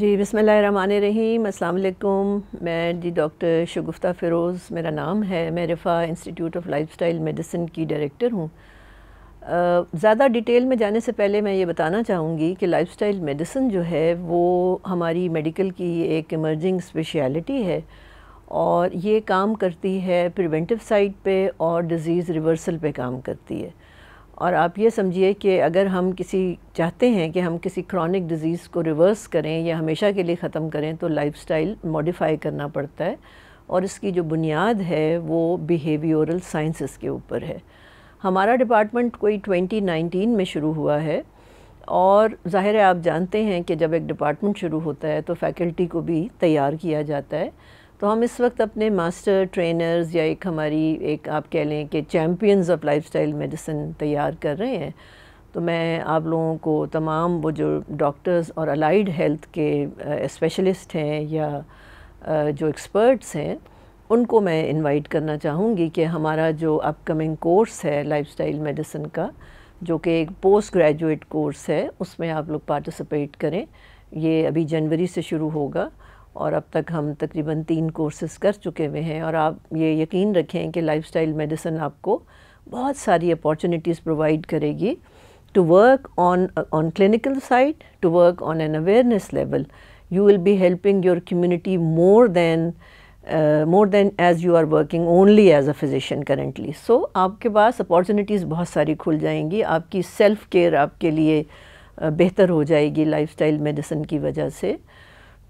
जी बसमिल रहीम अस्सलाम मैं जी डॉक्टर शगुफ्ता फ़िरोज़ मेरा नाम है मैं Riphah institute of lifestyle medicine की डायरेक्टर हूँ ज़्यादा डिटेल में जाने से पहले मैं ये बताना चाहूँगी कि लाइफस्टाइल मेडिसिन जो है वो हमारी मेडिकल की एक इमर्जिंग स्पेशलिटी है और ये काम करती है प्रिवेंटिव साइड पे और डिज़ीज़ रिवर्सल पे काम करती है और आप ये समझिए कि अगर हम किसी चाहते हैं कि हम किसी क्रॉनिक डिज़ीज़ को रिवर्स करें या हमेशा के लिए ख़त्म करें तो लाइफस्टाइल मॉडिफाई करना पड़ता है और इसकी जो बुनियाद है वो बिहेवियरल साइंसेस के ऊपर है हमारा डिपार्टमेंट कोई 2019 में शुरू हुआ है और ज़ाहिर है आप जानते हैं कि जब एक डिपार्टमेंट शुरू होता है तो फैकल्टी को भी तैयार किया जाता है तो हम इस वक्त अपने मास्टर ट्रेनर्स या एक हमारी एक आप कह लें कि चैम्पियंस ऑफ लाइफस्टाइल मेडिसिन तैयार कर रहे हैं तो मैं आप लोगों को तमाम वो जो डॉक्टर्स और अलाइड हेल्थ के स्पेशलिस्ट हैं या जो एक्सपर्ट्स हैं उनको मैं इनवाइट करना चाहूँगी कि हमारा जो अपकमिंग कोर्स है लाइफस्टाइल मेडिसिन का जो कि एक पोस्ट ग्रेजुएट कोर्स है उसमें आप लोग पार्टिसिपेट करें ये अभी जनवरी से शुरू होगा और अब तक हम तकरीबन तीन कोर्सेज कर चुके हुए हैं और आप ये यकीन रखें कि लाइफस्टाइल मेडिसिन आपको बहुत सारी अपॉर्चुनिटीज़ प्रोवाइड करेगी to work on on clinical side to work on an awareness level you will be helping your community more than more than as you are working only as a physician currently so आपके पास opportunities बहुत सारी खुल जाएंगी आपकी self care आपके लिए uh, बेहतर हो जाएगी स्टाइल मेडिसन की वजह से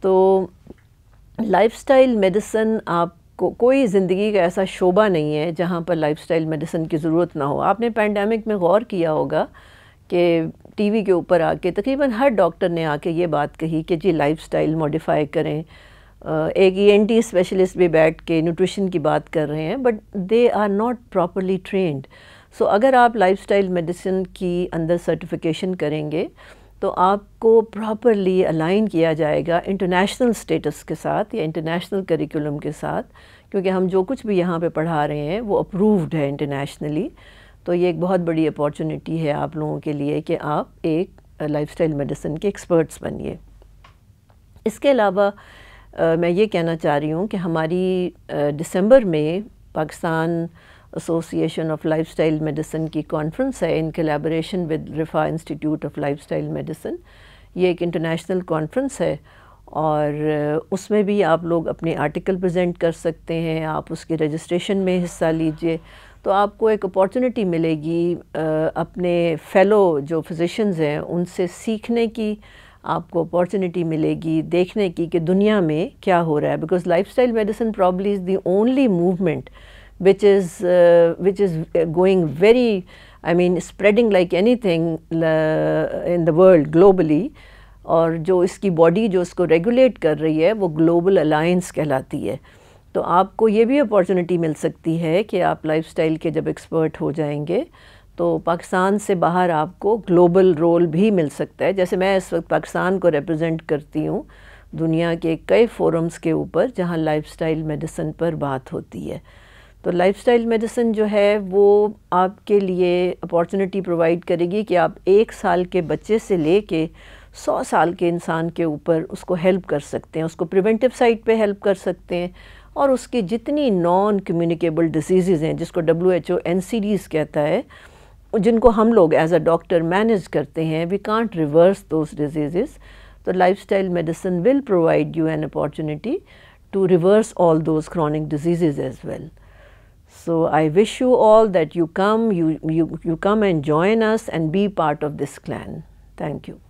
तो लाइफस्टाइल मेडिसिन आप को कोई ज़िंदगी का ऐसा शोबा नहीं है जहाँ पर लाइफस्टाइल मेडिसिन की ज़रूरत ना हो आपने पैंडमिक में गौर किया होगा कि टीवी के ऊपर आके तकरीबन हर डॉक्टर ने आके ये बात कही कि जी लाइफस्टाइल मॉडिफाई करें एक टी e स्पेशलिस्ट भी बैठ के न्यूट्रिशन की बात कर रहे हैं but they are not properly trained so अगर आप लाइफस्टाइल मेडिसिन की अंदर सर्टिफिकेशन करेंगे तो आपको प्रॉपरली अलाइन किया जाएगा इंटरनेशनल स्टेटस के साथ या इंटरनेशनल करिकुलम के साथ क्योंकि हम जो कुछ भी यहाँ पे पढ़ा रहे हैं वो अप्रूव्ड है इंटरनेशनली तो ये एक बहुत बड़ी अपॉर्चुनिटी है आप लोगों के लिए कि आप एक लाइफस्टाइल uh, मेडिसिन के एक्सपर्ट्स बनिए इसके अलावा uh, मैं ये कहना चाह रही हूँ कि हमारी दिसंबर uh, में Pakistan association of lifestyle medicine की कॉन्फ्रेंस है in collaboration with Riphah institute of lifestyle medicine ये एक इंटरनेशनल कॉन्फ्रेंस है और uh, उसमें भी आप लोग अपने आर्टिकल प्रेजेंट कर सकते हैं आप उसके रजिस्ट्रेशन में हिस्सा लीजिए तो आपको एक अपॉर्चुनिटी मिलेगी uh, अपने फेलो जो फिजिशंस हैं उनसे सीखने की आपको अपॉर्चुनिटी मिलेगी देखने की कि दुनिया में क्या हो रहा है because life style medicine probably is the only movement which is uh, which is uh, going very, I mean, spreading like anything uh, in the world globally. और जो इसकी बॉडी जो इसको रेगुलेट कर रही है वो ग्लोबल अलायंस कहलाती है तो आपको ये भी अपॉर्चुनिटी मिल सकती है कि आप लाइफस्टाइल के जब एक्सपर्ट हो जाएंगे तो पाकिस्तान से बाहर आपको ग्लोबल रोल भी मिल सकता है जैसे मैं इस वक्त पाकिस्तान को रिप्रेजेंट करती हूँ दुनिया के कई फोरम्स के ऊपर जहाँ लाइफस्टाइल मेडिसिन पर बात होती है तो लाइफस्टाइल मेडिसिन जो है वो आपके लिए अपॉर्चुनिटी प्रोवाइड करेगी कि आप एक साल के बच्चे से ले कर सौ साल के इंसान के ऊपर उसको हेल्प कर सकते हैं उसको प्रिवेंटिव साइड पे हेल्प कर सकते हैं और उसकी जितनी नॉन कम्युनिकेबल डिजीज़ हैं जिसको W H O N Ds कहता है जिनको हम लोग एज अ डॉक्टर मैनेज करते हैं we can't reverse those diseases तो life style medicine will provide you an opportunity to reverse all those chronic diseases as well So, I wish you all that you come, you, you, you come and join us and be part of this clan. Thank you.